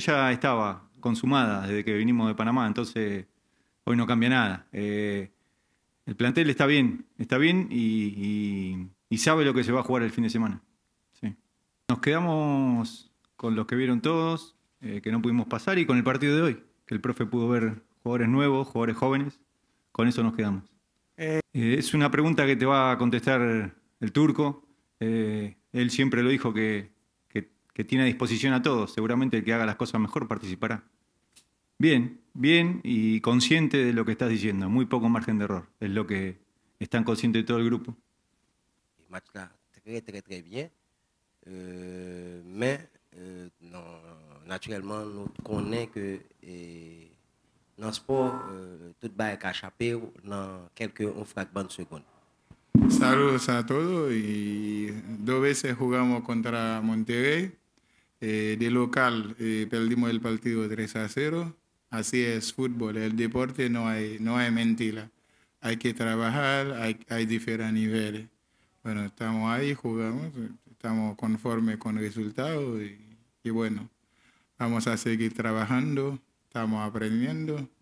ya estaba consumada desde que vinimos de Panamá, entonces hoy no cambia nada. Eh, el plantel está bien, está bien y, sabe lo que se va a jugar el fin de semana. Nos quedamos con los que vieron todos, eh, que no pudimos pasar, y con el partido de hoy, que el profe pudo ver jugadores nuevos, jugadores jóvenes, con eso nos quedamos. Eh, es una pregunta que te va a contestar el turco, él siempre lo dijo que que tiene a disposición a todos. Seguramente el que haga las cosas mejor participará. Bien, bien y consciente de lo que estás diciendo. Muy poco margen de error. Es lo que están conscientes de todo el grupo. très très très bien. Euh, mais non, que dans sport, va dans quelques de Saludos a todos y dos veces jugamos contra Monterrey. Eh, de local eh, perdimos el partido 3 a 0. Así es fútbol, el deporte no hay, no hay mentira. Hay que trabajar, hay, diferentes niveles. Bueno, estamos ahí, jugamos, estamos conformes con el resultado y bueno, vamos a seguir trabajando, estamos aprendiendo.